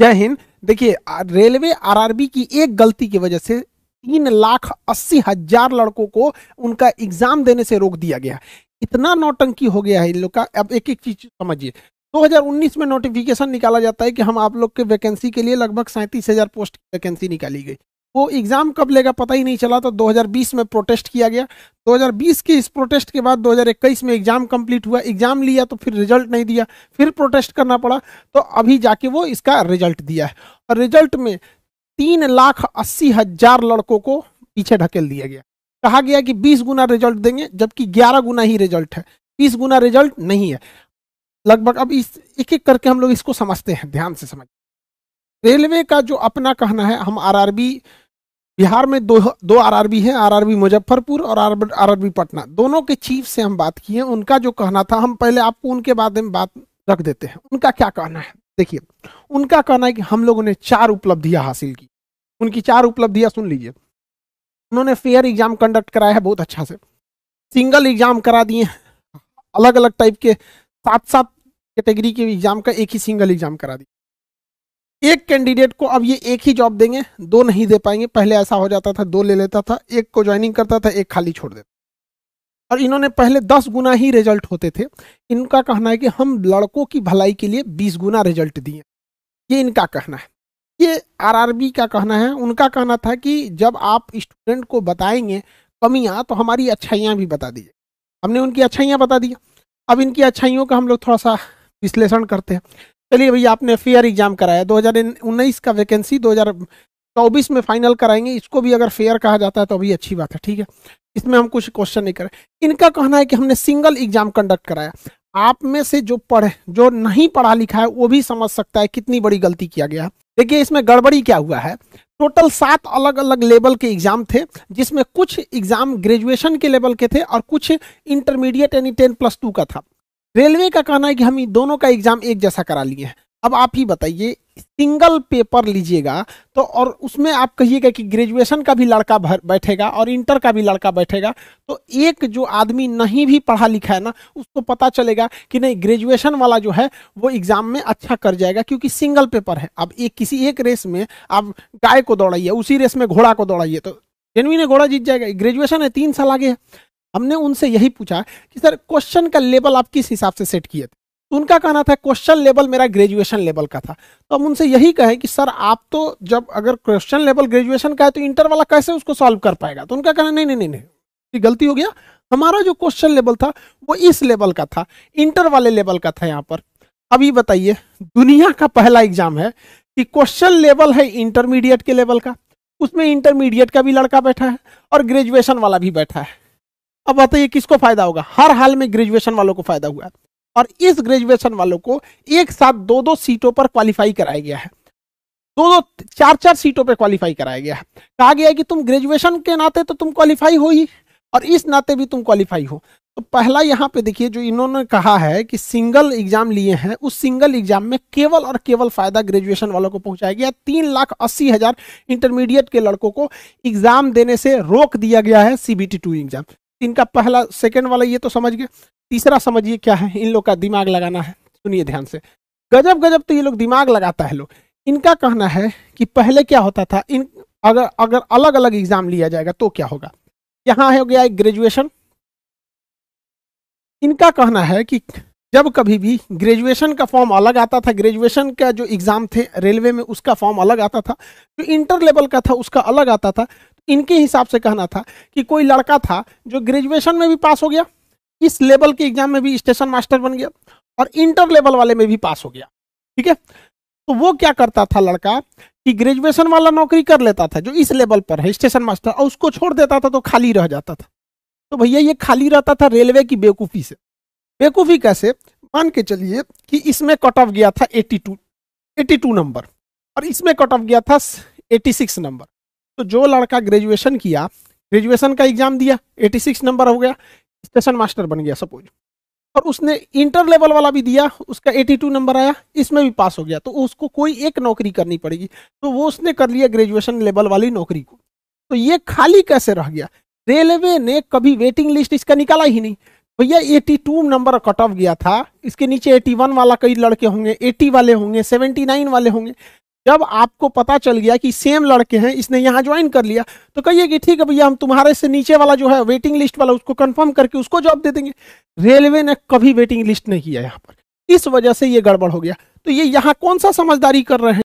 जय हिंद देखिए railway RRB की एक गलती की वजह से तीन लाख अस्सी हजार लड़कों को उनका एग्जाम देने से रोक दिया गया इतना नौटंकी हो गया है इन लोग का अब एक एक चीज समझिए 2019 में नोटिफिकेशन निकाला जाता है कि हम आप लोग के वैकेंसी के लिए लगभग सैंतीस हजार पोस्ट की वैकेंसी निकाली गई वो एग्ज़ाम कब लेगा पता ही नहीं चला तो 2020 में प्रोटेस्ट किया गया 2020 के इस प्रोटेस्ट के बाद 2021 में एग्ज़ाम कंप्लीट हुआ एग्ज़ाम लिया तो फिर रिजल्ट नहीं दिया फिर प्रोटेस्ट करना पड़ा तो अभी जाके वो इसका रिजल्ट दिया है और रिजल्ट में तीन लाख अस्सी हज़ार लड़कों को पीछे ढकेल दिया गया कहा गया कि बीस गुना रिजल्ट देंगे जबकि ग्यारह गुना ही रिजल्ट है बीस गुना रिजल्ट नहीं है लगभग अब इस एक एक करके हम लोग इसको समझते हैं ध्यान से समझ रेलवे का जो अपना कहना है हम आरआरबी आर बिहार में दो दो आरआरबी हैं आरआरबी मुजफ्फरपुर और आरआरबी पटना दोनों के चीफ से हम बात किए उनका जो कहना था हम पहले आपको उनके बारे में बात रख देते हैं उनका क्या कहना है देखिए उनका कहना है कि हम लोगों ने चार उपलब्धियां हासिल की उनकी चार उपलब्धियां सुन लीजिए उन्होंने फेयर एग्जाम कंडक्ट कराया है बहुत अच्छा से सिंगल एग्जाम करा दिए हैं अलग अलग टाइप के सात सात कैटेगरी के एग्जाम का एक ही सिंगल एग्जाम करा दिए एक कैंडिडेट को अब ये एक ही जॉब देंगे दो नहीं दे पाएंगे पहले ऐसा हो जाता था दो ले लेता था एक को ज्वाइनिंग करता था एक खाली छोड़ देता और इन्होंने पहले दस गुना ही रिजल्ट होते थे इनका कहना है कि हम लड़कों की भलाई के लिए बीस गुना रिजल्ट दिए ये इनका कहना है ये आरआरबी का कहना है उनका कहना था कि जब आप स्टूडेंट को बताएंगे कमियाँ तो हमारी अच्छाइयाँ भी बता दीजिए हमने उनकी अच्छाइयाँ बता दी अब इनकी अच्छाइयों का हम लोग थोड़ा सा विश्लेषण करते हैं चलिए भैया आपने फेयर एग्जाम कराया 2019 का वैकेंसी 2024 में फाइनल कराएंगे इसको भी अगर फेयर कहा जाता है तो अभी अच्छी बात है ठीक है इसमें हम कुछ क्वेश्चन नहीं करें इनका कहना है कि हमने सिंगल एग्जाम कंडक्ट कराया आप में से जो पढ़े जो नहीं पढ़ा लिखा है वो भी समझ सकता है कितनी बड़ी गलती किया गया देखिए इसमें गड़बड़ी क्या हुआ है टोटल सात अलग अलग लेवल के एग्जाम थे जिसमें कुछ एग्जाम ग्रेजुएशन के लेवल के थे और कुछ इंटरमीडिएट यानी टेन प्लस टू का था रेलवे का कहना है कि हम दोनों का एग्जाम एक जैसा करा लिए हैं अब आप ही बताइए सिंगल पेपर लीजिएगा तो और उसमें आप कहिएगा कि ग्रेजुएशन का भी लड़का भर बैठेगा और इंटर का भी लड़का बैठेगा तो एक जो आदमी नहीं भी पढ़ा लिखा है ना उसको पता चलेगा कि नहीं ग्रेजुएशन वाला जो है वो एग्ज़ाम में अच्छा कर जाएगा क्योंकि सिंगल पेपर है अब एक किसी एक रेस में आप गाय को दौड़ाइए उसी रेस में घोड़ा को दौड़ाइए तो ने घोड़ा जीत जाएगा ग्रेजुएशन है तीन साल आगे है हमने उनसे यही पूछा कि सर क्वेश्चन का लेवल आप किस हिसाब से सेट किए थे तो उनका कहना था क्वेश्चन लेवल मेरा ग्रेजुएशन लेवल का था तो हम उनसे यही कहें कि सर आप तो जब अगर क्वेश्चन लेवल ग्रेजुएशन का है तो इंटर वाला कैसे उसको सॉल्व कर पाएगा तो उनका कहना नहीं नहीं नहीं नहीं गलती हो गया हमारा जो क्वेश्चन लेवल था वो इस लेवल का था इंटर वाले लेवल का था यहाँ पर अभी बताइए दुनिया का पहला एग्जाम है कि क्वेश्चन लेवल है इंटरमीडिएट के लेवल का उसमें इंटरमीडिएट का भी लड़का बैठा है और ग्रेजुएशन वाला भी बैठा है अब बताइए किसको फायदा होगा हर हाल में ग्रेजुएशन वालों को फायदा हुआ है और इस ग्रेजुएशन वालों को एक साथ दो दो सीटों पर क्वालिफाई कराया गया है दो दो चार चार सीटों पर क्वालिफाई कराया गया है कहा गया है कि तुम ग्रेजुएशन के नाते तो तुम क्वालिफाई हो ही और इस नाते भी तुम क्वालिफाई हो तो पहला यहाँ पे देखिए जो इन्होंने कहा है कि सिंगल एग्जाम लिए हैं उस सिंगल एग्जाम में केवल और केवल फायदा ग्रेजुएशन वालों को पहुंचाया गया तीन लाख अस्सी हजार इंटरमीडिएट के लड़कों को एग्जाम देने से रोक दिया गया है सीबीटी टू एग्जाम इनका पहला सेकेंड वाला ये तो समझ गए तीसरा समझिए क्या है इन लोग का दिमाग लगाना है सुनिए ध्यान से गजब गजब तो ये लोग दिमाग लगाता है लोग इनका कहना है कि पहले क्या होता था इन अगर अगर अलग अलग एग्जाम लिया जाएगा तो क्या होगा यहाँ हो गया एक ग्रेजुएशन इनका कहना है कि जब कभी भी ग्रेजुएशन का फॉर्म अलग आता था ग्रेजुएशन का जो एग्ज़ाम थे रेलवे में उसका फॉर्म अलग आता था जो इंटर लेवल का था उसका अलग आता था इनके हिसाब से कहना था कि कोई लड़का था जो ग्रेजुएशन में भी पास हो गया इस लेवल के एग्जाम में भी स्टेशन मास्टर बन गया और इंटर लेवल वाले में भी पास हो गया ठीक है तो वो क्या करता था लड़का कि ग्रेजुएशन वाला नौकरी कर लेता था जो इस लेवल पर है स्टेशन मास्टर और उसको छोड़ देता था तो खाली रह जाता था तो भैया ये खाली रहता था रेलवे की बेवकूफ़ी से बेवकूफ़ी कैसे मान के चलिए कि इसमें कट ऑफ गया था 82 82 नंबर और इसमें कट ऑफ गया था 86 नंबर तो जो लड़का ग्रेजुएशन किया ग्रेजुएशन का एग्जाम दिया 86 नंबर हो गया स्टेशन मास्टर बन गया सपोज और उसने इंटर लेवल वाला भी दिया उसका 82 नंबर आया इसमें भी पास हो गया तो उसको कोई एक नौकरी करनी पड़ेगी तो वो उसने कर लिया ग्रेजुएशन लेवल वाली नौकरी को तो ये खाली कैसे रह गया रेलवे ने कभी वेटिंग लिस्ट इसका निकाला ही नहीं भैया टू नंबर कट ऑफ गया था इसके नीचे वन वाला कई लड़के होंगे एटी वाले होंगे नाइन वाले होंगे जब आपको पता चल गया कि सेम लड़के हैं इसने यहाँ ज्वाइन कर लिया तो कहिए कि ठीक है भैया हम तुम्हारे से नीचे वाला जो है वेटिंग लिस्ट वाला उसको कंफर्म करके उसको जॉब दे देंगे रेलवे ने कभी वेटिंग लिस्ट नहीं किया यहाँ पर इस वजह से ये गड़बड़ हो गया तो ये यहाँ कौन सा समझदारी कर रहे हैं